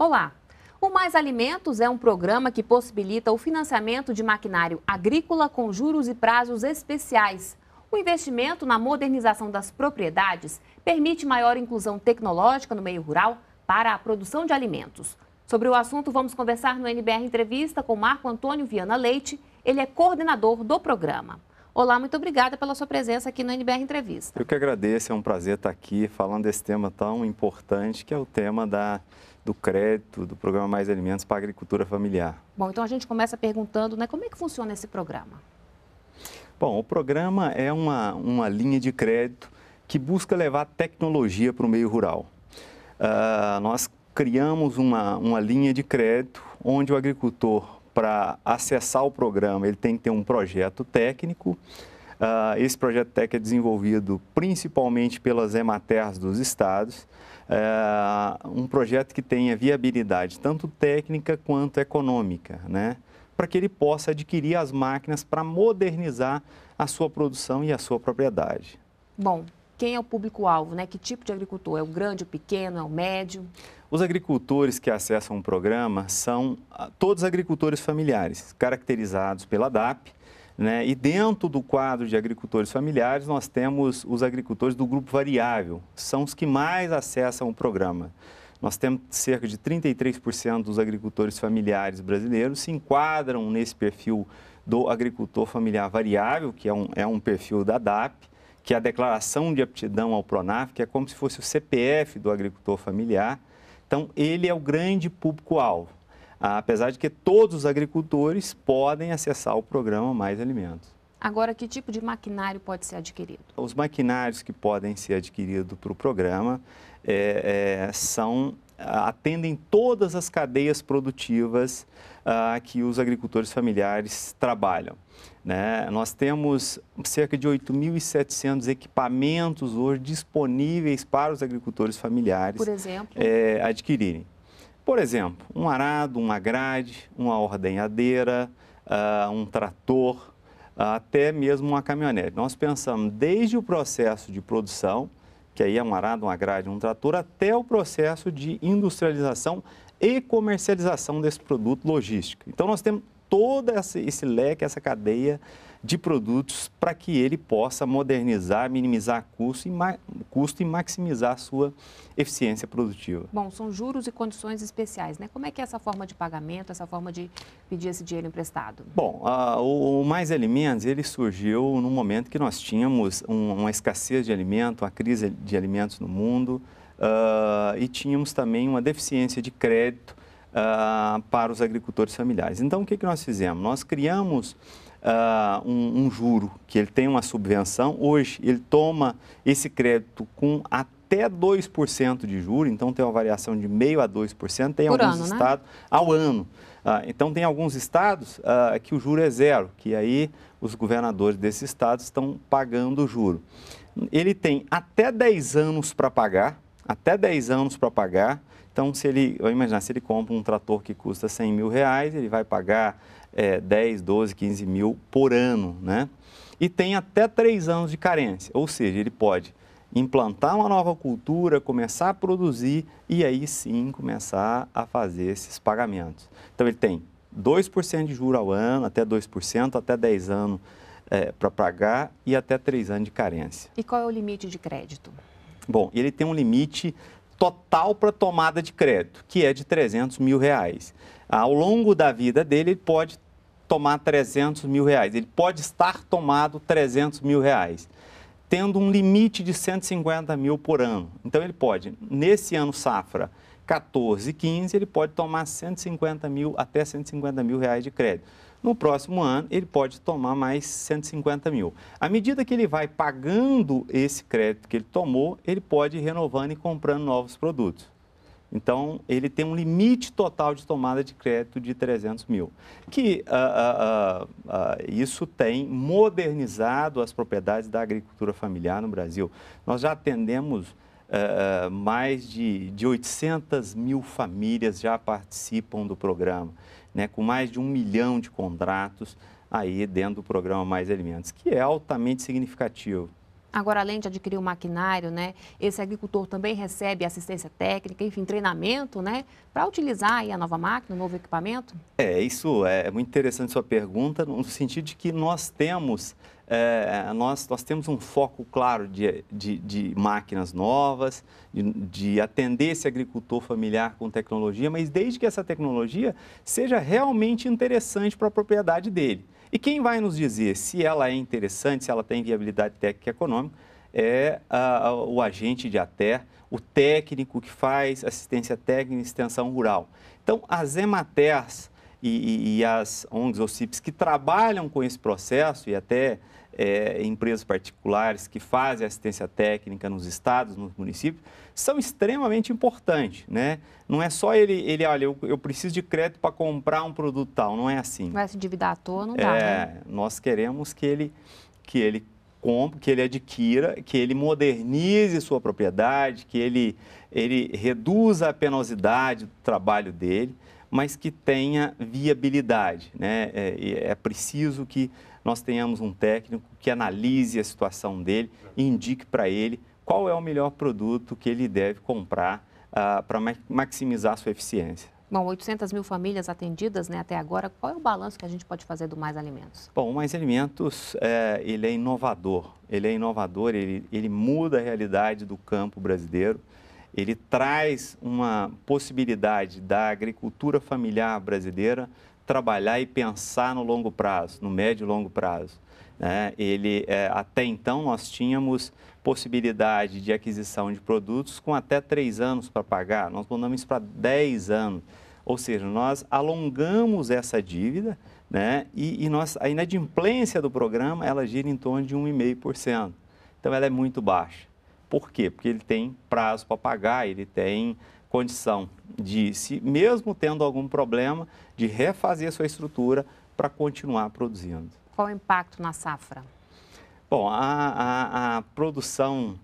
Olá! O Mais Alimentos é um programa que possibilita o financiamento de maquinário agrícola com juros e prazos especiais. O investimento na modernização das propriedades permite maior inclusão tecnológica no meio rural para a produção de alimentos. Sobre o assunto, vamos conversar no NBR Entrevista com Marco Antônio Viana Leite. Ele é coordenador do programa. Olá, muito obrigada pela sua presença aqui no NBR Entrevista. Eu que agradeço, é um prazer estar aqui falando desse tema tão importante que é o tema da do crédito do programa Mais Alimentos para a Agricultura Familiar. Bom, então a gente começa perguntando, né, como é que funciona esse programa? Bom, o programa é uma, uma linha de crédito que busca levar tecnologia para o meio rural. Uh, nós criamos uma, uma linha de crédito onde o agricultor para acessar o programa, ele tem que ter um projeto técnico. Uh, esse projeto técnico é desenvolvido principalmente pelas EMATERs dos estados. Uh, um projeto que tenha viabilidade tanto técnica quanto econômica, né? para que ele possa adquirir as máquinas para modernizar a sua produção e a sua propriedade. Bom, quem é o público-alvo, né? Que tipo de agricultor? É o grande, o pequeno, é o médio? Os agricultores que acessam o programa são ah, todos agricultores familiares, caracterizados pela DAP, né? E dentro do quadro de agricultores familiares, nós temos os agricultores do grupo variável, são os que mais acessam o programa. Nós temos cerca de 33% dos agricultores familiares brasileiros se enquadram nesse perfil do agricultor familiar variável, que é um, é um perfil da DAP, que é a declaração de aptidão ao PRONAF, que é como se fosse o CPF do agricultor familiar. Então, ele é o grande público-alvo, apesar de que todos os agricultores podem acessar o programa Mais Alimentos. Agora, que tipo de maquinário pode ser adquirido? Os maquinários que podem ser adquiridos para o programa é, é, são ah, atendem todas as cadeias produtivas uh, que os agricultores familiares trabalham. Né? Nós temos cerca de 8.700 equipamentos hoje disponíveis para os agricultores familiares é, adquirirem. Por exemplo, um arado, uma grade, uma ordenhadeira, uh, um trator, uh, até mesmo uma caminhonete. Nós pensamos desde o processo de produção que aí é um arado, uma grade, um trator, até o processo de industrialização e comercialização desse produto logístico. Então, nós temos todo esse, esse leque, essa cadeia de produtos para que ele possa modernizar, minimizar custo e, custo e maximizar a sua eficiência produtiva. Bom, são juros e condições especiais, né? Como é que é essa forma de pagamento, essa forma de pedir esse dinheiro emprestado? Bom, o, o, Mais Alimentos, ele surgiu no momento que nós tínhamos um, uma escassez de alimento, uma crise de alimentos no mundo uh, e tínhamos também uma deficiência de crédito uh, para os agricultores familiares. Então, o que, que nós fizemos? Nós criamos uh, um, um, juro, que ele tem uma subvenção, hoje ele toma esse crédito com até 2% de juro, então tem uma variação de meio a 2%, tem Por alguns ano, né? estados né? ao ano. Uh, então tem alguns estados uh, que o juro é zero, que aí os governadores desses estados estão pagando o juro. Ele tem até 10 anos para pagar, até 10 anos para pagar. Então, se ele, eu imaginar, se ele compra um trator que custa 100 mil reais, ele vai pagar é, 10, 12, 15 mil por ano, né? E tem até três anos de carência, ou seja, ele pode implantar uma nova cultura, começar a produzir e aí sim começar a fazer esses pagamentos. Então ele tem 2% de juro ao ano, até 2%, até 10 anos é, para pagar e até 3 anos de carência. E qual é o limite de crédito? Bom, ele tem um limite total para tomada de crédito, que é de 300 mil reais. Ao longo da vida dele, ele pode tomar 300 mil reais, ele pode estar tomado 300 mil reais, tendo um limite de 150 mil por ano. Então, ele pode, nesse ano safra 14, 15, ele pode tomar 150 mil até 150 mil reais de crédito no próximo ano, ele pode tomar mais 150 mil. À medida que ele vai pagando esse crédito que ele tomou, ele pode ir renovando e comprando novos produtos. Então, ele tem um limite total de tomada de crédito de 300 mil. Que uh, uh, uh, isso tem modernizado as propriedades da agricultura familiar no Brasil. Nós já atendemos eh, eh, mais de, de 800 mil famílias já participam do programa, né, com mais de um milhão de contratos aí dentro do programa Mais Alimentos, que é altamente significativo. Agora, além de adquirir o maquinário, né, esse agricultor também recebe assistência técnica, enfim, treinamento, né, para utilizar a nova máquina, o novo equipamento? É, isso é muito interessante sua pergunta, no sentido de que nós temos é, nós, nós temos um foco claro de, de, de máquinas novas, de, de, atender esse agricultor familiar com tecnologia, mas desde que essa tecnologia seja realmente interessante para a propriedade dele. E quem vai nos dizer se ela é interessante, se ela tem viabilidade técnica e econômica, é a, o agente de até o técnico que faz assistência técnica e extensão rural. Então, as EMATERs e, e, e as ONGs ou CIPs que trabalham com esse processo e até é, empresas particulares que fazem assistência técnica nos estados, nos municípios, são extremamente importantes, né? Não é só ele, ele olha, eu, eu preciso de crédito para comprar um produto tal, não é assim. Vai se endividar à toa, não dá, é, né? Nós queremos que ele, que ele compre, que ele adquira, que ele modernize sua propriedade, que ele, ele reduza a penosidade do trabalho dele mas que tenha viabilidade. Né? É, é, preciso que nós tenhamos um técnico que analise a situação dele e indique para ele qual é o melhor produto que ele deve comprar ah, para maximizar a sua eficiência. Bom, 800 mil famílias atendidas né, até agora. Qual é o balanço que a gente pode fazer do Mais Alimentos? Bom, o Mais Alimentos é, ele é inovador. Ele é inovador, ele, ele muda a realidade do campo brasileiro ele traz uma possibilidade da agricultura familiar brasileira trabalhar e pensar no longo prazo, no médio e longo prazo. Né? Ele, é, até então, nós tínhamos possibilidade de aquisição de produtos com até três anos para pagar, nós mandamos para 10 anos. Ou seja, nós alongamos essa dívida né? e, e nós, a inadimplência do programa ela gira em torno de 1,5%. Então, ela é muito baixa. Por quê? Porque ele tem prazo para pagar, ele tem condição de, se mesmo tendo algum problema, de refazer sua estrutura para continuar produzindo. Qual o impacto na safra? Bom, a, a, a produção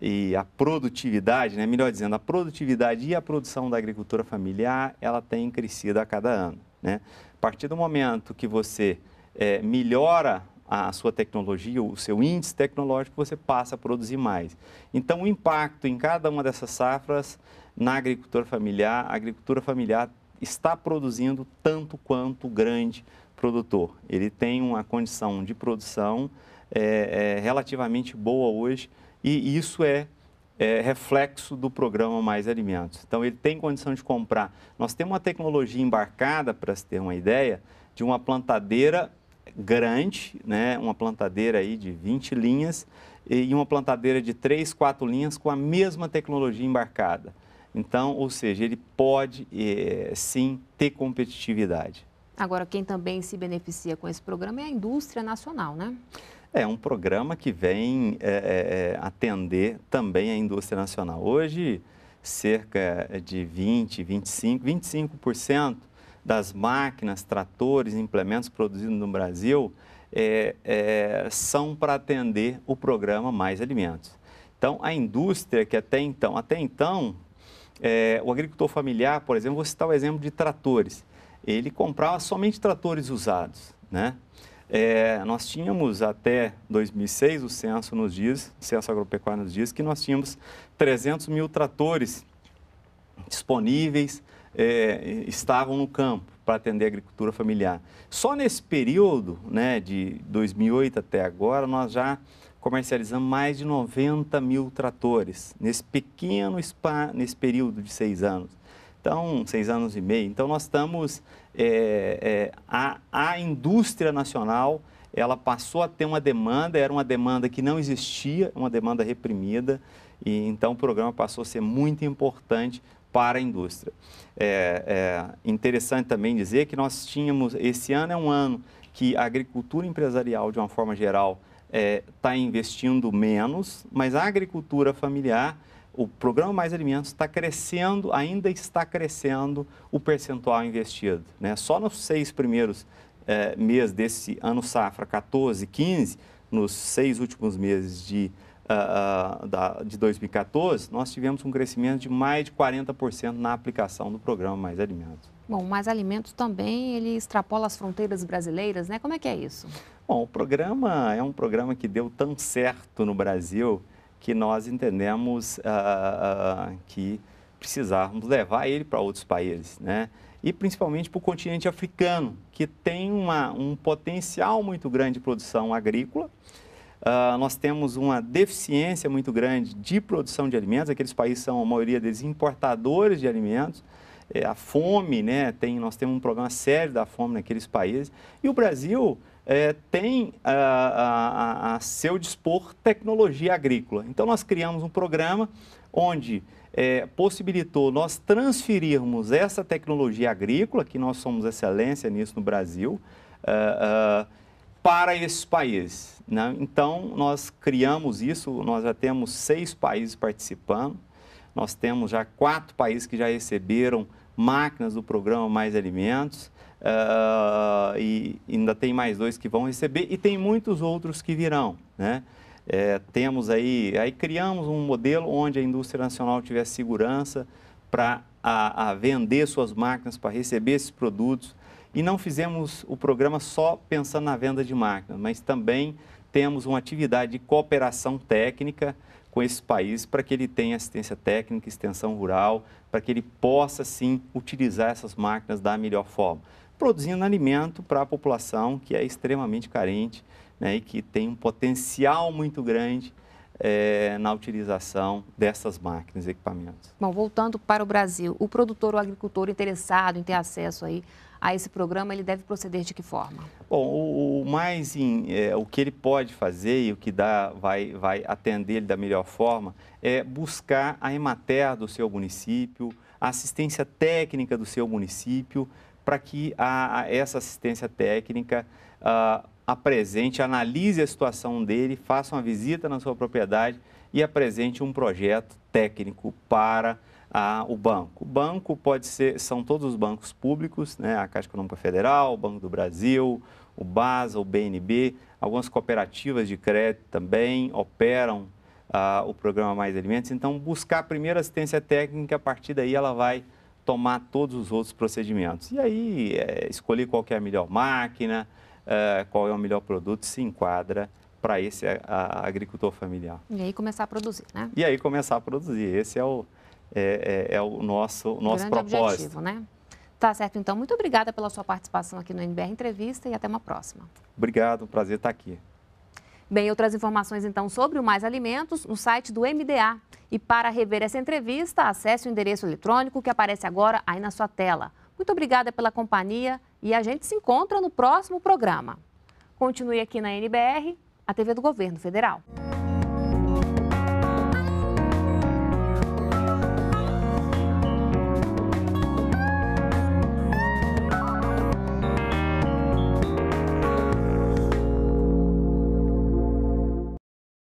e a produtividade, né, melhor dizendo, a produtividade e a produção da agricultura familiar, ela tem crescido a cada ano. Né? A partir do momento que você é, melhora a sua tecnologia, o seu índice tecnológico, você passa a produzir mais. Então, o impacto em cada uma dessas safras na agricultura familiar, a agricultura familiar está produzindo tanto quanto o grande produtor. Ele tem uma condição de produção é, é, relativamente boa hoje e isso é, é, reflexo do programa Mais Alimentos. Então, ele tem condição de comprar. Nós temos uma tecnologia embarcada, para se ter uma ideia, de uma plantadeira grande, né, uma plantadeira aí de 20 linhas e uma plantadeira de 3, 4 linhas com a mesma tecnologia embarcada. Então, ou seja, ele pode é, sim ter competitividade. Agora, quem também se beneficia com esse programa é a indústria nacional, né? É um programa que vem é, é, atender também a indústria nacional. Hoje, cerca de 20, 25, 25% das máquinas, tratores, implementos produzidos no Brasil é, é, são para atender o programa Mais Alimentos. Então, a indústria que até então, até então, é, o agricultor familiar, por exemplo, vou citar o exemplo de tratores. Ele comprava somente tratores usados, né? É, nós tínhamos até 2006, o censo nos diz, o censo agropecuário nos diz que nós tínhamos 300 mil tratores disponíveis é, estavam no campo para atender a agricultura familiar. Só nesse período, né, de 2008 até agora, nós já comercializamos mais de 90 mil tratores nesse pequeno spa, nesse período de seis anos. Então, seis anos e meio. Então, nós estamos. É, é, a, a indústria nacional ela passou a ter uma demanda, era uma demanda que não existia, uma demanda reprimida. E então o programa passou a ser muito importante para a indústria. É, é interessante também dizer que nós tínhamos, esse ano é um ano que a agricultura empresarial, de uma forma geral, está é, tá investindo menos, mas a agricultura familiar, o programa Mais Alimentos está crescendo, ainda está crescendo o percentual investido. Né? Só nos seis primeiros é, meses desse ano safra, 14, 15, nos seis últimos meses de uh, da, de 2014, nós tivemos um crescimento de mais de 40% na aplicação do programa Mais Alimentos. Bom, Mais Alimentos também ele extrapola as fronteiras brasileiras, né? Como é que é isso? Bom, o programa é um programa que deu tão certo no Brasil que nós entendemos uh, uh, que precisarmos levar ele para outros países, né? E principalmente para o continente africano, que tem uma, um potencial muito grande de produção agrícola Uh, nós temos uma deficiência muito grande de produção de alimentos, aqueles países são, a maioria deles, importadores de alimentos. É, a fome, né, tem, nós temos um problema sério da fome naqueles países. E o Brasil é, tem ah, a, a, a, seu dispor tecnologia agrícola. Então, nós criamos um programa onde é, possibilitou nós transferirmos essa tecnologia agrícola, que nós somos excelência nisso no Brasil, uh, uh, para esses países. Né? Então, nós criamos isso, nós já temos seis países participando, nós temos já quatro países que já receberam máquinas do programa Mais Alimentos, uh, e ainda tem mais dois que vão receber, e tem muitos outros que virão. Né? É, temos aí, aí criamos um modelo onde a indústria nacional tiver segurança para a, a vender suas máquinas, para receber esses produtos, e não fizemos o programa só pensando na venda de máquinas, mas também temos uma atividade de cooperação técnica com esse país para que ele tenha assistência técnica, extensão rural, para que ele possa sim utilizar essas máquinas da melhor forma, produzindo alimento para a população que é extremamente carente né, e que tem um potencial muito grande é, na utilização dessas máquinas e equipamentos. Bom, voltando para o Brasil, o produtor ou agricultor interessado em ter acesso aí a esse programa, ele deve proceder de que forma? Bom, o, o mais em, é, o que ele pode fazer e o que dá, vai, vai atender ele da melhor forma é buscar a Emater do seu município, a assistência técnica do seu município, para que a, a, essa assistência técnica uh, apresente, analise a situação dele, faça uma visita na sua propriedade e apresente um projeto técnico para a, o banco. O banco pode ser, são todos os bancos públicos, né? a Caixa Econômica Federal, o Banco do Brasil, o BASA, o BNB, algumas cooperativas de crédito também operam ah, o programa Mais Alimentos. Então, buscar a primeira assistência técnica, a partir daí ela vai tomar todos os outros procedimentos. E aí, é, escolher qual é a melhor máquina, eh, qual é o melhor produto, se enquadra para esse a, a agricultor familiar. E aí começar a produzir, né? E aí começar a produzir. Esse é o, é, é, é o nosso, nosso propósito. Objetivo, né? Tá certo, então. Muito obrigada pela sua participação aqui no NBR Entrevista e até uma próxima. Obrigado, prazer estar tá aqui. Bem, outras informações então sobre o Mais Alimentos no site do MDA. E para rever essa entrevista, acesse o endereço eletrônico que aparece agora aí na sua tela. Muito obrigada pela companhia. E a gente se encontra no próximo programa. Continue aqui na NBR, a TV do Governo Federal.